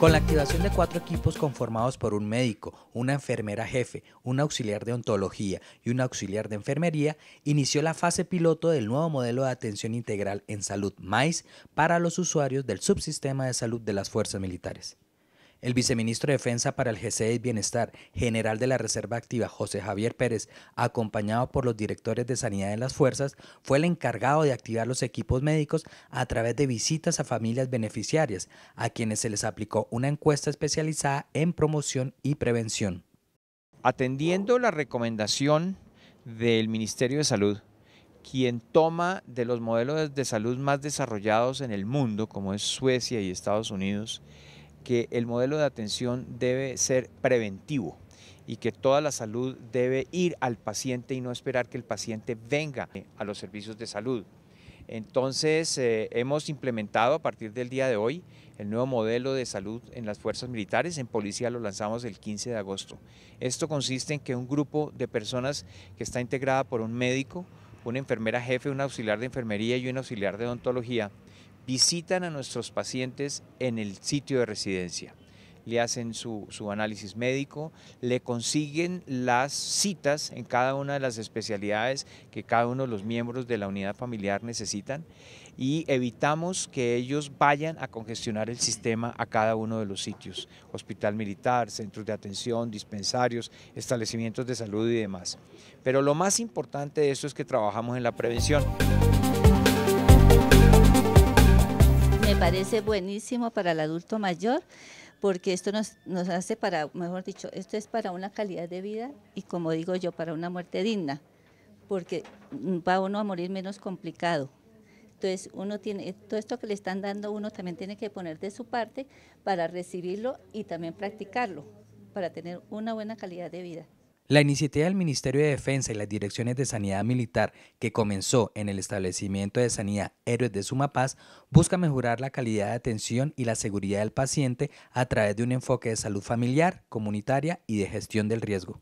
Con la activación de cuatro equipos conformados por un médico, una enfermera jefe, un auxiliar de ontología y un auxiliar de enfermería, inició la fase piloto del nuevo modelo de atención integral en salud MAIS para los usuarios del subsistema de salud de las fuerzas militares. El viceministro de Defensa para el g y Bienestar, general de la Reserva Activa, José Javier Pérez, acompañado por los directores de Sanidad de las Fuerzas, fue el encargado de activar los equipos médicos a través de visitas a familias beneficiarias, a quienes se les aplicó una encuesta especializada en promoción y prevención. Atendiendo la recomendación del Ministerio de Salud, quien toma de los modelos de salud más desarrollados en el mundo, como es Suecia y Estados Unidos, que el modelo de atención debe ser preventivo y que toda la salud debe ir al paciente y no esperar que el paciente venga a los servicios de salud. Entonces, eh, hemos implementado a partir del día de hoy el nuevo modelo de salud en las fuerzas militares. En policía lo lanzamos el 15 de agosto. Esto consiste en que un grupo de personas que está integrada por un médico, una enfermera jefe, un auxiliar de enfermería y un auxiliar de odontología, visitan a nuestros pacientes en el sitio de residencia. Le hacen su, análisis médico, le consiguen las citas en cada una de las especialidades que cada uno de los miembros de la unidad familiar necesitan y evitamos que ellos vayan a congestionar el sistema a cada uno de los sitios, hospital militar, centros de atención, dispensarios, establecimientos de salud y demás. Pero lo más importante de esto es que trabajamos en la prevención. parece buenísimo para el adulto mayor porque esto nos, hace para, mejor dicho, esto es para una calidad de vida y como digo yo, para una muerte digna, porque va uno a morir menos complicado. Entonces, uno tiene, todo esto que le están dando, uno también tiene que poner de su parte para recibirlo y también practicarlo, para tener una buena calidad de vida. La iniciativa del Ministerio de Defensa y las direcciones de Sanidad Militar, que comenzó en el establecimiento de Sanidad Héroes de Sumapaz, busca mejorar la calidad de atención y la seguridad del paciente a través de un enfoque de salud familiar, comunitaria y de gestión del riesgo.